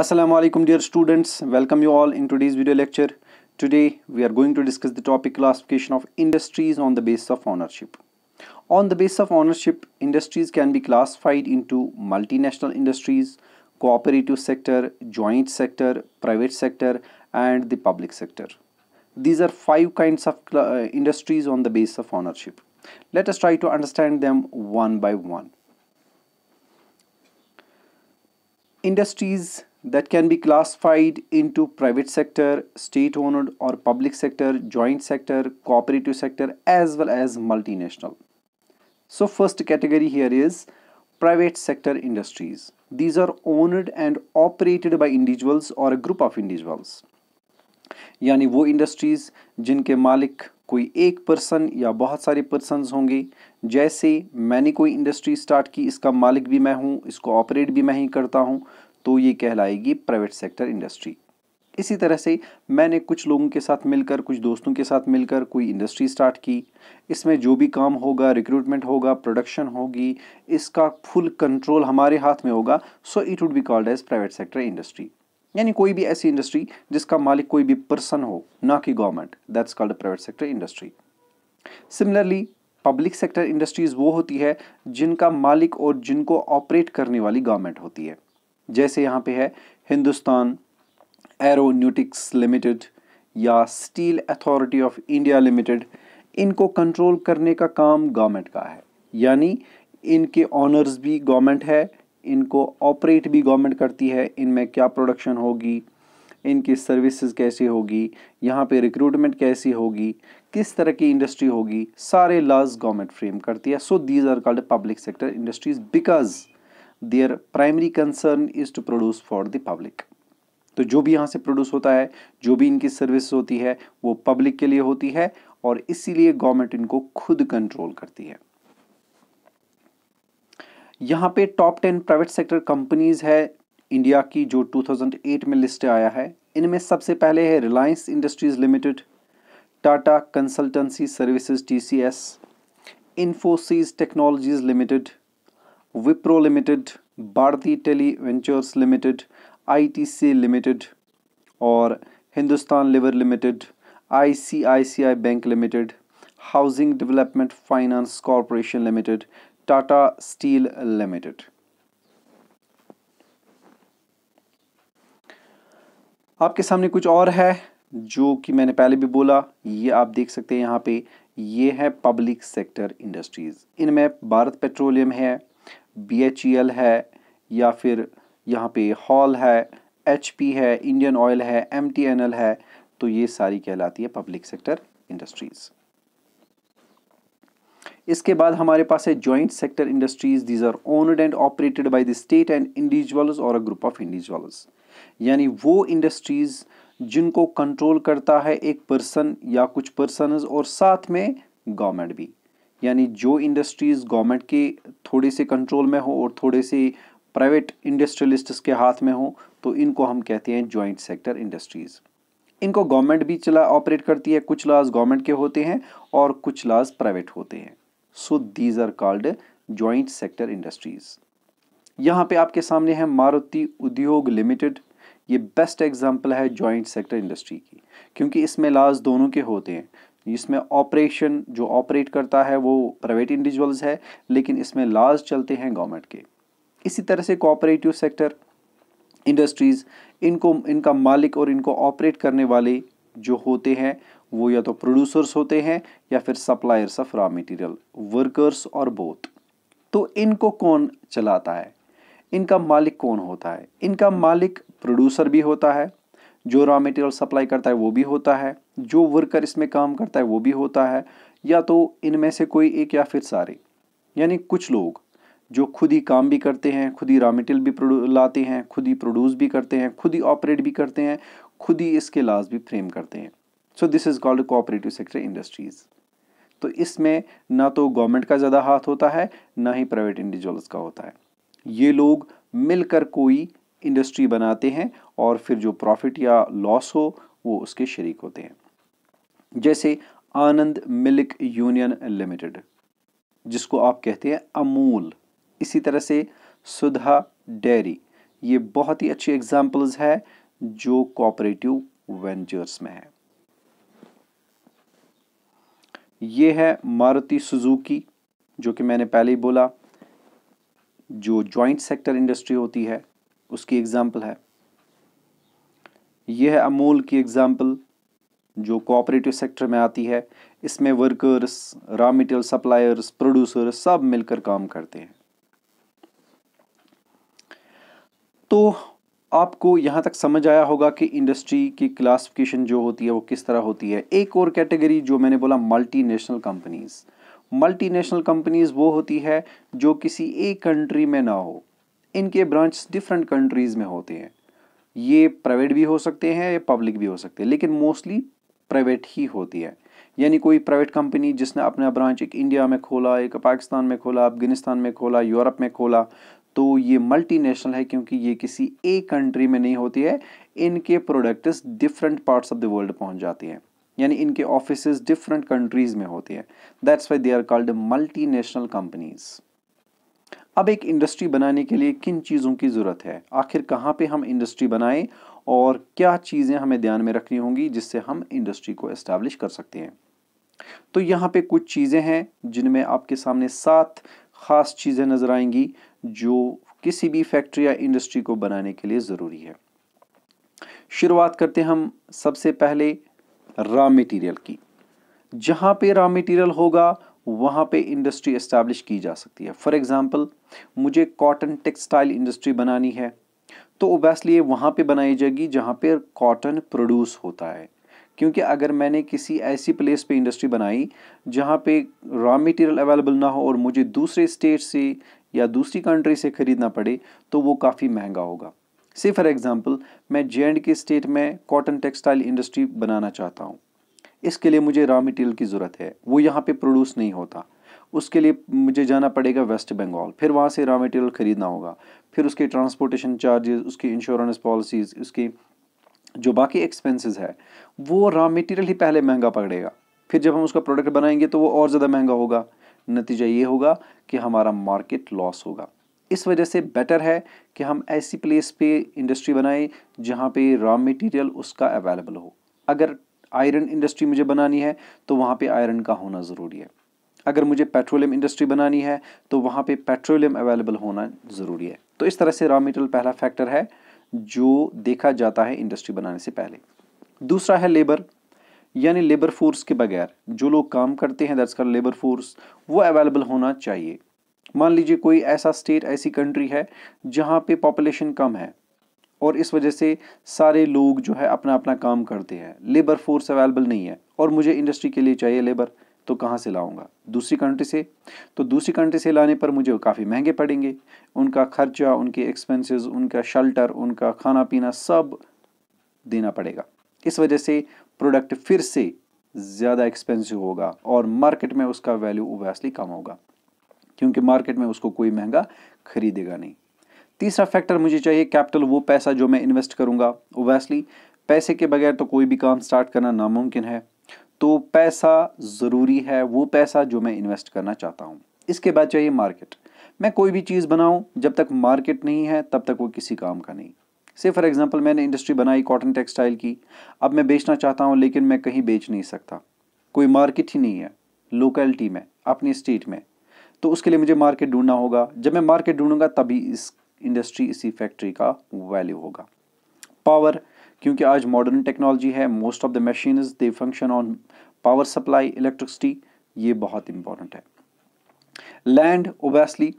assalamu alaikum dear students welcome you all in today's video lecture today we are going to discuss the topic classification of industries on the basis of ownership on the basis of ownership industries can be classified into multinational industries cooperative sector joint sector private sector and the public sector these are five kinds of uh, industries on the basis of ownership let us try to understand them one by one industries that can be classified into private sector, state owned or public sector, joint sector, cooperative sector as well as multinational. So first category here is private sector industries. These are owned and operated by individuals or a group of individuals. यानी वो industries जिनके मालिक कोई एक person या बहुत सारे persons होंगे जैसे मैंने कोई इंडस्ट्री स्टार्ट की इसका मालिक भी मैं हूँ इसको ऑपरेट भी मैं ही करता हूँ तो ये कहलाएगी प्राइवेट सेक्टर इंडस्ट्री इसी तरह से मैंने कुछ लोगों के साथ मिलकर कुछ दोस्तों के साथ मिलकर कोई इंडस्ट्री स्टार्ट की इसमें जो भी काम होगा रिक्रूटमेंट होगा प्रोडक्शन होगी इसका फुल कंट्रोल हमारे हाथ में होगा so it would be called as private sector industry यानी कोई भी ऐसी इंडस्ट्री जिसका मालिक कोई भी पर्सन हो ना कि government that's called private sector industry similarly public sector industries वो होती है जिनका मालिक और जिनको ऑपरेट करने वाली गवर्नमेंट होती है जैसे यहाँ पे है हिंदुस्तान एरोन्यूटिक्स लिमिटेड या Steel Authority of India Limited इनको कंट्रोल करने का काम गवर्नमेंट का है यानी इनके ऑनर्स भी गवर्नमेंट है इनको ऑपरेट भी गवर्नमेंट करती है इनमें क्या प्रोडक्शन होगी इनकी सर्विसेज कैसी होगी यहाँ पे रिक्रूटमेंट कैसी होगी किस तरह की इंडस्ट्री होगी सारे लॉज गवर्नमेंट फ्रेम करती है so these are called public sector industries because their primary concern is to produce for the public तो जो भी यहाँ से प्रोड्यूस होता है जो भी इनकी सर्विस होती है वो पब्लिक के लिए होती है और इसीलिए गवर्नमेंट इनको खुद कंट्रोल करती है यहाँ पे top ten private sector companies है इंडिया की जो 2008 में लिस्ट आया है इनमें सबसे पहले है Reliance Industries Limited Tata Consultancy Services TCS Infosys Technologies Limited Wipro Limited Bharti tele ventures Limited ITC Limited और Hindustan Lever Limited ICICI Bank Limited Housing Development Finance Corporation Limited Tata Steel Limited आपके सामने कुछ और है जो कि मैंने पहले भी बोला ये आप देख सकते हैं यहाँ पे ये है पब्लिक सेक्टर इंडस्ट्रीज़ इनमें भारत पेट्रोलियम है बी e है या फिर यहाँ पे हॉल है एच है इंडियन ऑयल है एम है तो ये सारी कहलाती है पब्लिक सेक्टर इंडस्ट्रीज़ इसके बाद हमारे पास है joint sector industries these are owned and operated by the state and individuals और अ ग्रुप ऑफ इंडिविजुअल्स यानी वो इंडस्ट्रीज जिनको कंट्रोल करता है एक पर्सन या कुछ पर्सनज और साथ में गवर्नमेंट भी यानी जो इंडस्ट्रीज़ गवर्नमेंट के थोड़े से कंट्रोल में हो और थोड़े से प्राइवेट इंडस्ट्रियलिस्ट्स के हाथ में हो तो इनको हम कहते हैं जॉइंट सेक्टर इंडस्ट्रीज़ इनको गवर्नमेंट भी चला ऑपरेट करती है कुछ लाज गवर्नमेंट के होते हैं और कुछ लाज प्राइवेट होते हैं so these are called joint sector industries यहाँ पे आपके सामने है मारुति उद्योग लिमिटेड ये बेस्ट एग्जाम्पल है जॉइंट सेक्टर इंडस्ट्री की क्योंकि इसमें लाज दोनों के होते हैं इसमें ऑपरेशन जो ऑपरेट करता है वो प्राइवेट इंडिविजुअल्स है लेकिन इसमें लाज चलते हैं गवर्नमेंट के इसी तरह से कोऑपरेटिव सेक्टर इंडस्ट्रीज़ इनको इनका मालिक और इनको ऑपरेट करने वाले जो होते हैं वो या तो प्रोड्यूसर्स होते हैं या फिर suppliers of raw material workers और बोथ तो इनको कौन चलाता है इनका मालिक कौन होता है इनका मालिक प्रोड्यूसर भी होता है जो रॉ मटेरियल सप्लाई करता है वो भी होता है जो वर्कर इसमें काम करता है वो भी होता है या तो इनमें से कोई एक या फिर सारे यानी कुछ लोग जो खुद ही काम भी करते हैं खुद ही रॉ मटेरियल भी लाते हैं खुद ही प्रोड्यूस भी करते हैं खुद ही ऑपरेट भी करते हैं खुद ही इसके लाज भी फ्रेम करते हैं so this is called cooperative sector industries तो इसमें ना तो गवर्नमेंट का ज़्यादा हाथ होता है ना ही प्राइवेट इंडिविजुअल्स का होता है ये लोग मिलकर कोई इंडस्ट्री बनाते हैं और फिर जो प्रॉफिट या लॉस हो वो उसके शरीक होते हैं जैसे आनंद मिल्क यूनियन लिमिटेड जिसको आप कहते हैं अमूल इसी तरह से सुधा डेयरी ये बहुत ही अच्छी एग्जाम्पल्स है जो कोऑपरेटिव वेंचर्स में है ये है मारुति सुजुकी जो कि मैंने पहले ही बोला जो जॉइंट सेक्टर इंडस्ट्री होती है उसकी एग्जाम्पल है यह है अमूल की एग्जाम्पल जो कोऑपरेटिव सेक्टर में आती है इसमें workers raw material suppliers producers सब मिलकर काम करते हैं तो आपको यहाँ तक समझ आया होगा कि इंडस्ट्री की क्लासिफिकेशन जो होती है वो किस तरह होती है एक और कैटेगरी जो मैंने बोला मल्टीनेशनल कंपनीज़ मल्टीनेशनल कंपनीज़ वो होती है जो किसी एक कंट्री में ना हो इनके ब्रांच डिफरेंट कंट्रीज़ में होते हैं ये प्राइवेट भी हो सकते हैं या पब्लिक भी हो सकते हैं लेकिन मोस्टली प्राइवेट ही होती है यानी कोई प्राइवेट कंपनी जिसने अपना ब्रांच एक इंडिया में खोला एक पाकिस्तान में खोला अफगानिस्तान में खोला यूरोप में खोला तो ये मल्टीनेशनल है क्योंकि ये किसी एक कंट्री में नहीं होती है इनके products different parts of the world पहुंच जाती हैं यानी इनके ऑफिस डिफरेंट कंट्रीज़ में होती है that's why they are called multinational companies अब एक इंडस्ट्री बनाने के लिए किन चीज़ों की ज़रूरत है आखिर कहाँ पे हम इंडस्ट्री बनाएं और क्या चीज़ें हमें ध्यान में रखनी होंगी जिससे हम इंडस्ट्री को इस्टेब्लिश कर सकते हैं तो यहाँ पे कुछ चीज़ें हैं जिनमें आपके सामने सात ख़ास चीज़ें नज़र आएंगी जो किसी भी फैक्ट्री या इंडस्ट्री को बनाने के लिए ज़रूरी है शुरुआत करते हम सबसे पहले रॉ मटेरियल की जहाँ पे रॉ मटेरियल होगा वहाँ पे इंडस्ट्री इस्टेब्लिश की जा सकती है फॉर एग्ज़ाम्पल मुझे कॉटन टेक्सटाइल इंडस्ट्री बनानी है तो ओबियसली ये वहाँ पे बनाई जाएगी जहाँ पर कॉटन प्रोड्यूस होता है क्योंकि अगर मैंने किसी ऐसी प्लेस पे इंडस्ट्री बनाई जहाँ पे रॉ मटेरियल अवेलेबल ना हो और मुझे दूसरे स्टेट से या दूसरी कंट्री से ख़रीदना पड़े तो वो काफ़ी महंगा होगा से फॉर एग्ज़ाम्पल मैं जे एंड के स्टेट में कॉटन टेक्सटाइल इंडस्ट्री बनाना चाहता हूँ इसके लिए मुझे रॉ मटेरियल की ज़रूरत है वो यहाँ पे प्रोड्यूस नहीं होता उसके लिए मुझे जाना पड़ेगा वेस्ट बंगाल फिर वहाँ से रॉ मटेरियल ख़रीदना होगा फिर उसके ट्रांसपोर्टेशन चार्जेस उसकी इंश्योरेंस पॉलिसीज़ उसकी जो बाकी एक्सपेंसेस है वो रॉ मटेरियल ही पहले महंगा पड़ेगा फिर जब हम उसका प्रोडक्ट बनाएंगे तो वो और ज़्यादा महंगा होगा नतीजा ये होगा कि हमारा मार्केट लॉस होगा इस वजह से बेटर है कि हम ऐसी प्लेस पे इंडस्ट्री बनाएं जहाँ पे रॉ मटेरियल उसका अवेलेबल हो अगर आयरन इंडस्ट्री मुझे बनानी है तो वहाँ पे आयरन का होना ज़रूरी है अगर मुझे पेट्रोलियम इंडस्ट्री बनानी है तो वहाँ पे पेट्रोलियम अवेलेबल होना ज़रूरी है तो इस तरह से रॉ मटेरियल पहला फैक्टर है जो देखा जाता है इंडस्ट्री बनाने से पहले दूसरा है लेबर यानी लेबर फोर्स के बगैर जो लोग काम करते हैं दर्ज कर लेबर फोर्स वो अवेलेबल होना चाहिए मान लीजिए कोई ऐसा स्टेट ऐसी कंट्री है जहाँ पे पॉपुलेशन कम है और इस वजह से सारे लोग जो है अपना अपना काम करते हैं लेबर फोर्स अवेलेबल नहीं है और मुझे इंडस्ट्री के लिए चाहिए लेबर तो कहाँ से लाऊंगा दूसरी कंट्री से तो दूसरी कंट्री से लाने पर मुझे काफ़ी महंगे पड़ेंगे उनका खर्चा उनके एक्सपेंसेस उनका शल्टर उनका खाना पीना सब देना पड़ेगा इस वजह से प्रोडक्ट फिर से ज़्यादा एक्सपेंसिव होगा और मार्केट में उसका वैल्यू ओबियसली कम होगा क्योंकि मार्केट में उसको कोई महंगा खरीदेगा नहीं तीसरा फैक्टर मुझे चाहिए कैपिटल वो पैसा जो मैं इन्वेस्ट करूँगा ओबियसली पैसे के बगैर तो कोई भी काम स्टार्ट करना नामुमकिन है तो पैसा ज़रूरी है वो पैसा जो मैं इन्वेस्ट करना चाहता हूँ इसके बाद चाहिए मार्केट मैं कोई भी चीज़ बनाऊँ जब तक मार्केट नहीं है तब तक वो किसी काम का नहीं से फॉर एग्ज़ाम्पल मैंने इंडस्ट्री बनाई कॉटन टेक्सटाइल की अब मैं बेचना चाहता हूँ लेकिन मैं कहीं बेच नहीं सकता कोई मार्केट ही नहीं है लोकेलिटी में अपनी स्टेट में तो उसके लिए मुझे मार्केट ढूंढना होगा जब मैं मार्केट ढूंढूंगा तभी इस इंडस्ट्री इसी फैक्ट्री का वैल्यू होगा पावर क्योंकि आज मॉडर्न टेक्नोलॉजी है most of the machines they function on power supply electricity ये बहुत इंपॉर्टेंट है लैंड ओबियसली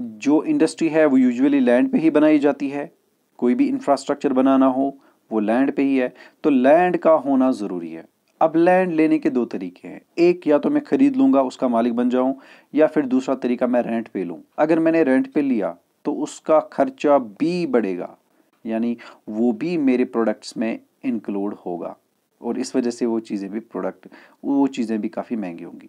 जो इंडस्ट्री है वो यूजुअली लैंड पे ही बनाई जाती है कोई भी इंफ्रास्ट्रक्चर बनाना हो वो लैंड पे ही है तो लैंड का होना ज़रूरी है अब लैंड लेने के दो तरीके हैं एक या तो मैं ख़रीद लूँगा उसका मालिक बन जाऊँ या फिर दूसरा तरीका मैं रेंट पे लूँ अगर मैंने रेंट पे लिया तो उसका खर्चा भी बढ़ेगा यानी वो भी मेरे प्रोडक्ट्स में इंक्लूड होगा और इस वजह से वो चीज़ें भी प्रोडक्ट वो चीज़ें भी काफ़ी महंगी होंगी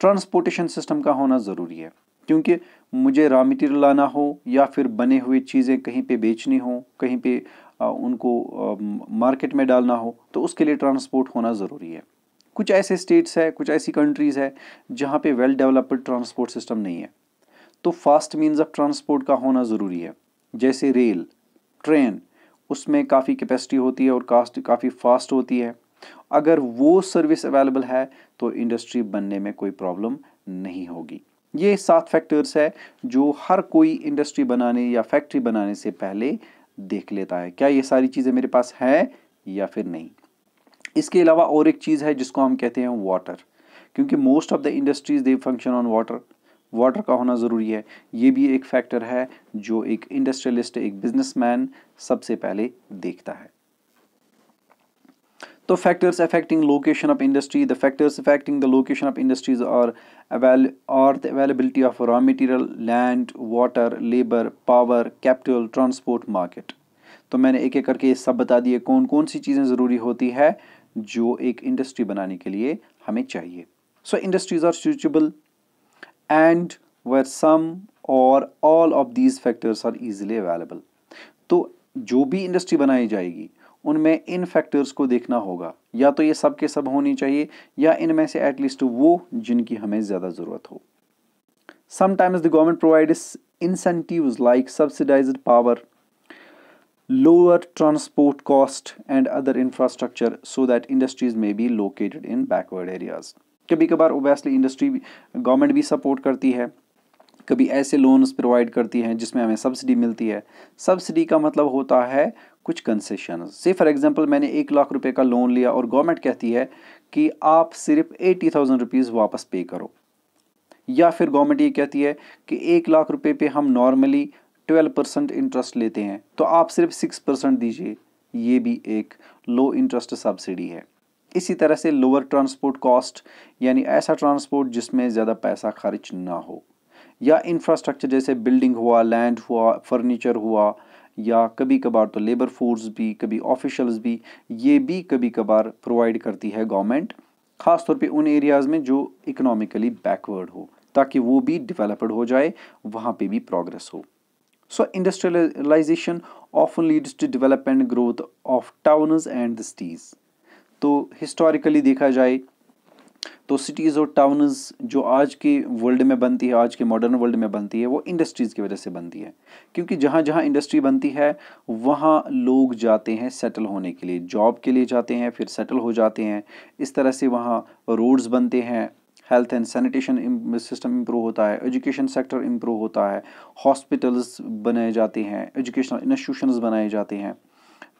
ट्रांसपोर्टेशन सिस्टम का होना ज़रूरी है क्योंकि मुझे रॉ मटेरियल लाना हो या फिर बने हुए चीज़ें कहीं पे बेचनी हो कहीं पे उनको मार्केट में डालना हो तो उसके लिए ट्रांसपोर्ट होना ज़रूरी है कुछ ऐसे स्टेट्स है कुछ ऐसी कंट्रीज़ है जहाँ पे वेल डेवलप्ड ट्रांसपोर्ट सिस्टम नहीं है तो फास्ट मीन्स ऑफ ट्रांसपोर्ट का होना ज़रूरी है जैसे रेल ट्रेन उसमें काफ़ी कैपेसिटी होती है और कास्ट काफ़ी फास्ट होती है अगर वो सर्विस अवेलेबल है तो इंडस्ट्री बनने में कोई प्रॉब्लम नहीं होगी ये सात फैक्टर्स है जो हर कोई इंडस्ट्री बनाने या फैक्ट्री बनाने से पहले देख लेता है क्या ये सारी चीज़ें मेरे पास हैं या फिर नहीं इसके अलावा और एक चीज़ है जिसको हम कहते हैं वाटर क्योंकि most of the industries they function on water water का होना ज़रूरी है ये भी एक फैक्टर है जो एक इंडस्ट्रियलिस्ट एक बिजनेसमैन सबसे पहले देखता है तो factors affecting location of industry the factors affecting the location of industries और और the availability of raw material land water labour power capital transport market तो मैंने एक एक करके सब बता दिए कौन कौन सी चीज़ें ज़रूरी होती है जो एक इंडस्ट्री बनाने के लिए हमें चाहिए so industries are suitable and where some और all of these factors are easily available तो जो भी इंडस्ट्री बनाई जाएगी उनमें इन फैक्टर्स को देखना होगा या तो ये सब के सब होनी चाहिए या इनमें से एटलीस्ट वो जिनकी हमें ज़्यादा ज़रूरत हो sometimes the government provide incentives like subsidize power lower transport cost and other infrastructure so that industries may be located in backward areas. कभी कभार ओबेसली इंडस्ट्री गवर्नमेंट भी सपोर्ट करती है कभी ऐसे लोन्स प्रोवाइड करती हैं जिसमें हमें सब्सिडी मिलती है सब्सिडी का मतलब होता है कुछ कंसेशन से फॉर एग्जांपल मैंने एक लाख रुपए का लोन लिया और गवर्नमेंट कहती है कि आप सिर्फ एटी थाउजेंड रुपीज़ वापस पे करो या फिर गवर्नमेंट ये कहती है कि एक लाख रुपए पे हम नॉर्मली ट्वेल्व परसेंट इंटरेस्ट लेते हैं तो आप सिर्फ सिक्स परसेंट दीजिए ये भी एक लो इंटरेस्ट सब्सिडी है इसी तरह से लोअर ट्रांसपोर्ट कॉस्ट यानी ऐसा ट्रांसपोर्ट जिसमें ज़्यादा पैसा खर्च ना हो या इंफ्रास्ट्रक्चर जैसे बिल्डिंग हुआ लैंड हुआ फर्नीचर हुआ या कभी कभार तो लेबर फोर्स भी कभी ऑफिशल्स भी ये भी कभी कभार प्रोवाइड करती है गवर्नमेंट ख़ासतौर पे उन एरियाज़ में जो इकोनॉमिकली बैकवर्ड हो ताकि वो भी डेवलप्ड हो जाए वहाँ पे भी प्रोग्रेस हो so industrialization often leads to development and growth of town and the cities तो हिस्टोरिकली देखा जाए तो सिटीज़ और टाउन्स जो आज के वर्ल्ड में बनती है आज के मॉडर्न वर्ल्ड में बनती है वो इंडस्ट्रीज़ की वजह से बनती है क्योंकि जहाँ जहाँ इंडस्ट्री बनती है वहाँ लोग जाते हैं सेटल होने के लिए जॉब के लिए जाते हैं फिर सेटल हो जाते हैं इस तरह से वहाँ रोड्स बनते हैं health and sanitation system improve होता है एजुकेशन सेक्टर इम्प्रूव होता है हॉस्पिटल्स बनाए जाते हैं एजुकेशनल इंस्टीट्यूशन बनाए जाते हैं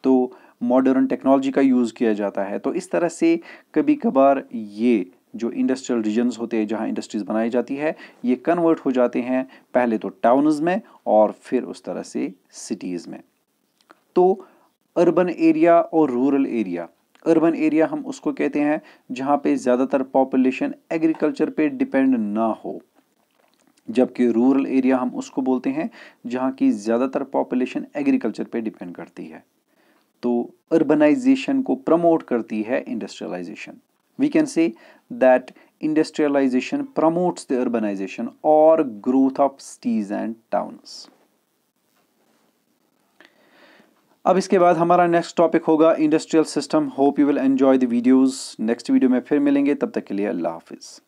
तो मॉडर्न टेक्नोलॉजी का यूज़ किया जाता है तो इस तरह से कभी कभार ये जो इंडस्ट्रियल रीजन्स होते हैं जहाँ इंडस्ट्रीज़ बनाई जाती है ये कन्वर्ट हो जाते हैं पहले तो टाउन्स में और फिर उस तरह से सिटीज़ में तो अर्बन एरिया और रूरल एरिया अर्बन एरिया हम उसको कहते हैं जहाँ पे ज़्यादातर पॉपुलेशन एग्रीकल्चर पे डिपेंड ना हो जबकि रूरल एरिया हम उसको बोलते हैं जहाँ की ज़्यादातर पॉपुलेशन एग्रीकल्चर पे डिपेंड करती है तो अर्बनाइजेशन को प्रमोट करती है industrialization we can say that industrialization promotes the urbanization और growth of cities and towns अब इसके बाद हमारा नेक्स्ट टॉपिक होगा industrial system hope you will enjoy the videos next video में फिर मिलेंगे तब तक के लिए अल्लाह हाफिज़